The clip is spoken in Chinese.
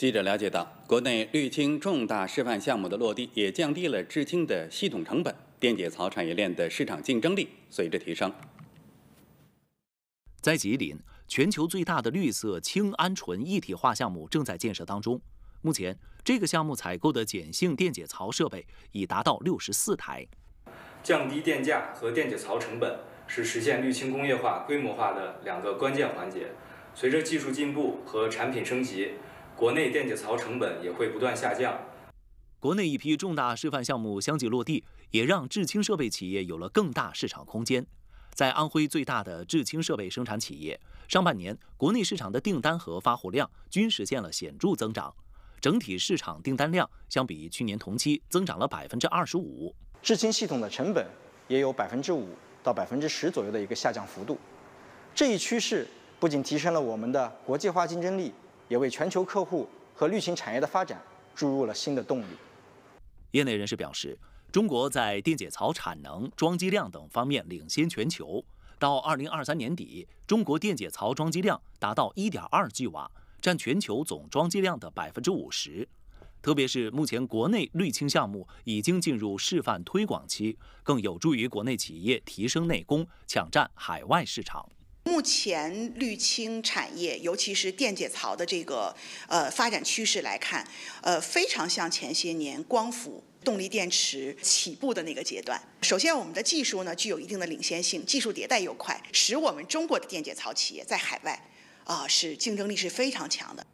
记者了解到，国内绿氢重大示范项目的落地，也降低了制氢的系统成本，电解槽产业链的市场竞争力随着提升。在吉林，全球最大的绿色氢氨醇一体化项目正在建设当中。目前，这个项目采购的碱性电解槽设备已达到六十四台。降低电价和电解槽成本是实现绿氢工业化规模化的两个关键环节。随着技术进步和产品升级。国内电解槽成本也会不断下降。国内一批重大示范项目相继落地，也让制氢设备企业有了更大市场空间。在安徽最大的制氢设备生产企业，上半年国内市场的订单和发货量均实现了显著增长，整体市场订单量相比去年同期增长了百分之二十五。制氢系统的成本也有百分之五到百分之十左右的一个下降幅度。这一趋势不仅提升了我们的国际化竞争力。也为全球客户和绿清产业的发展注入了新的动力。业内人士表示，中国在电解槽产能、装机量等方面领先全球。到2023年底，中国电解槽装机量达到1 2 g 瓦，占全球总装机量的50%。特别是目前国内滤清项目已经进入示范推广期，更有助于国内企业提升内功，抢占海外市场。目前，绿氢产业，尤其是电解槽的这个呃发展趋势来看，呃，非常像前些年光伏、动力电池起步的那个阶段。首先，我们的技术呢具有一定的领先性，技术迭代又快，使我们中国的电解槽企业在海外啊是竞争力是非常强的。